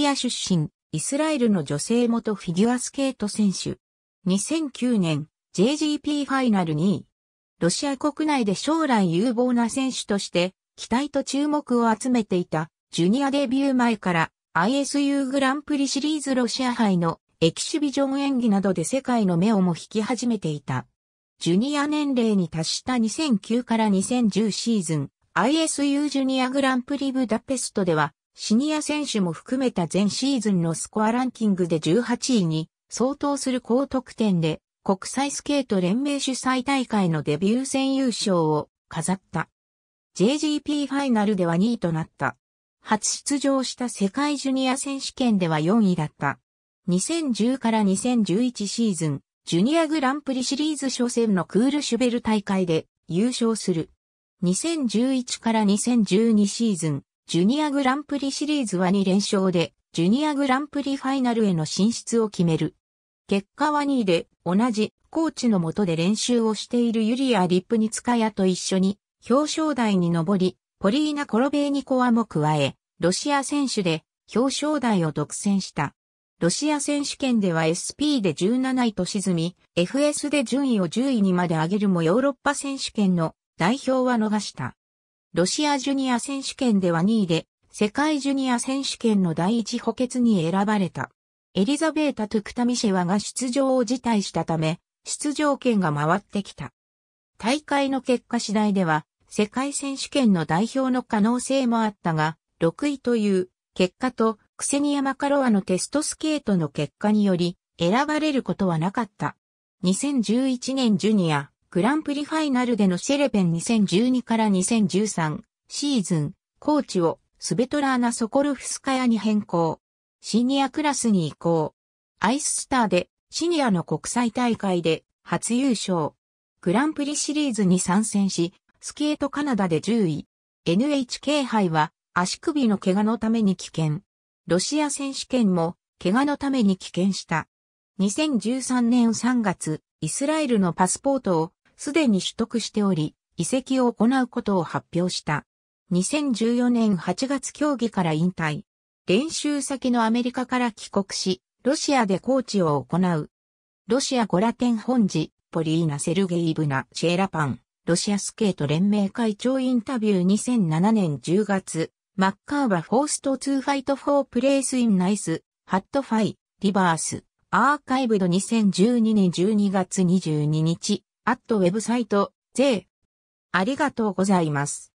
リア出身、イスラエルの女性元フィギュアスケート選手。2009年、JGP ファイナル2位。ロシア国内で将来有望な選手として、期待と注目を集めていた、ジュニアデビュー前から、ISU グランプリシリーズロシア杯のエキシビジョン演技などで世界の目をも引き始めていた。ジュニア年齢に達した2009から2010シーズン、ISU ジュニアグランプリブダペストでは、シニア選手も含めた全シーズンのスコアランキングで18位に相当する高得点で国際スケート連盟主催大会のデビュー戦優勝を飾った。JGP ファイナルでは2位となった。初出場した世界ジュニア選手権では4位だった。2010から2011シーズン、ジュニアグランプリシリーズ初戦のクールシュベル大会で優勝する。2011から2012シーズン、ジュニアグランプリシリーズは2連勝で、ジュニアグランプリファイナルへの進出を決める。結果は2位で、同じ、コーチの下で練習をしているユリア・リップニツカヤと一緒に、表彰台に上り、ポリーナ・コロベーニコワも加え、ロシア選手で表彰台を独占した。ロシア選手権では SP で17位と沈み、FS で順位を10位にまで上げるもヨーロッパ選手権の代表は逃した。ロシアジュニア選手権では2位で、世界ジュニア選手権の第一補欠に選ばれた。エリザベータ・トゥクタミシェワが出場を辞退したため、出場権が回ってきた。大会の結果次第では、世界選手権の代表の可能性もあったが、6位という結果と、クセニア・マカロワのテストスケートの結果により、選ばれることはなかった。2011年ジュニア、グランプリファイナルでのシェレペン2012から2013シーズン、コーチをスベトラーナ・ソコルフスカヤに変更。シニアクラスに移行。アイススターでシニアの国際大会で初優勝。グランプリシリーズに参戦し、スケートカナダで10位。NHK 杯は足首の怪我のために棄権。ロシア選手権も怪我のために棄権した。2013年3月、イスラエルのパスポートをすでに取得しており、移籍を行うことを発表した。2014年8月競技から引退。練習先のアメリカから帰国し、ロシアでコーチを行う。ロシアゴラテン本寺、ポリーナ・セルゲイブナ・シェーラパン、ロシアスケート連盟会長インタビュー2007年10月、マッカーバ・フォースト・ツー・ファイト・フォー・プレイス・イン・ナイス、ハット・ファイ、リバース、アーカイブド2012年12月22日、アットウェブサイト、J。ありがとうございます。